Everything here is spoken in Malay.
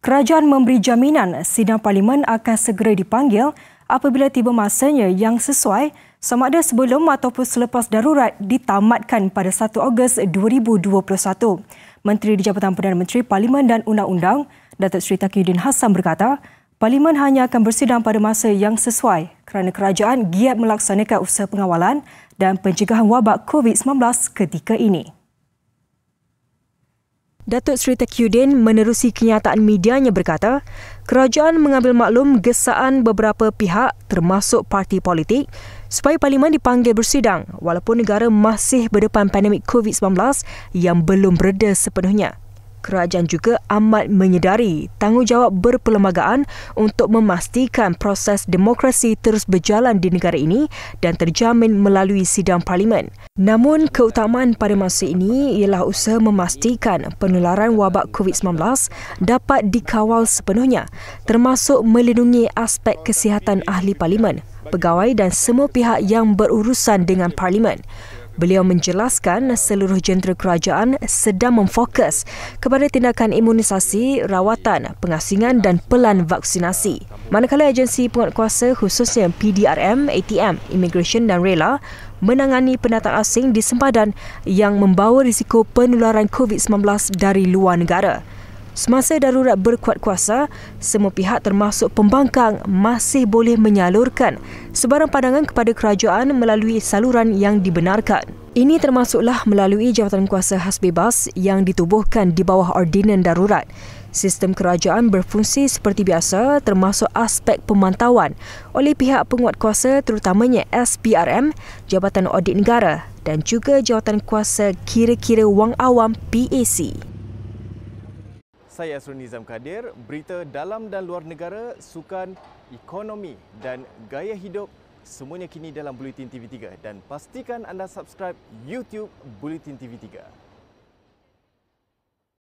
Kerajaan memberi jaminan sidang parlimen akan segera dipanggil apabila tiba masanya yang sesuai sama ada sebelum ataupun selepas darurat ditamatkan pada 1 Ogos 2021. Menteri di Jabatan Perdana Menteri Parlimen dan Undang-Undang, Datuk Seri Takiuddin Hassan berkata, Parlimen hanya akan bersidang pada masa yang sesuai kerana kerajaan giat melaksanakan usaha pengawalan dan pencegahan wabak COVID-19 ketika ini. Datuk Sri Tekyudin menerusi kenyataan medianya berkata, kerajaan mengambil maklum gesaan beberapa pihak termasuk parti politik supaya parlimen dipanggil bersidang walaupun negara masih berdepan pandemik COVID-19 yang belum bereda sepenuhnya kerajaan juga amat menyedari tanggungjawab berperlembagaan untuk memastikan proses demokrasi terus berjalan di negara ini dan terjamin melalui sidang parlimen. Namun, keutamaan pada masa ini ialah usaha memastikan penularan wabak COVID-19 dapat dikawal sepenuhnya termasuk melindungi aspek kesihatan ahli parlimen, pegawai dan semua pihak yang berurusan dengan parlimen. Beliau menjelaskan seluruh jentera kerajaan sedang memfokus kepada tindakan imunisasi, rawatan, pengasingan dan pelan vaksinasi. Manakala agensi penguatkuasa khususnya PDRM, ATM, Immigration dan Rela menangani pendatang asing di sempadan yang membawa risiko penularan COVID-19 dari luar negara. Semasa darurat berkuat kuasa, semua pihak termasuk pembangkang masih boleh menyalurkan sebarang pandangan kepada kerajaan melalui saluran yang dibenarkan. Ini termasuklah melalui jawatan Kuasa Khas Bebas yang ditubuhkan di bawah Ordinan Darurat. Sistem kerajaan berfungsi seperti biasa termasuk aspek pemantauan oleh pihak penguat kuasa terutamanya SPRM, Jabatan Audit Negara dan juga Jawatan Kuasa Kira-Kira Wang Awam PAC. Saya Asrul Nizam Kadir, berita dalam dan luar negara, sukan, ekonomi dan gaya hidup semuanya kini dalam Bulletin TV3 dan pastikan anda subscribe YouTube Bulletin TV3.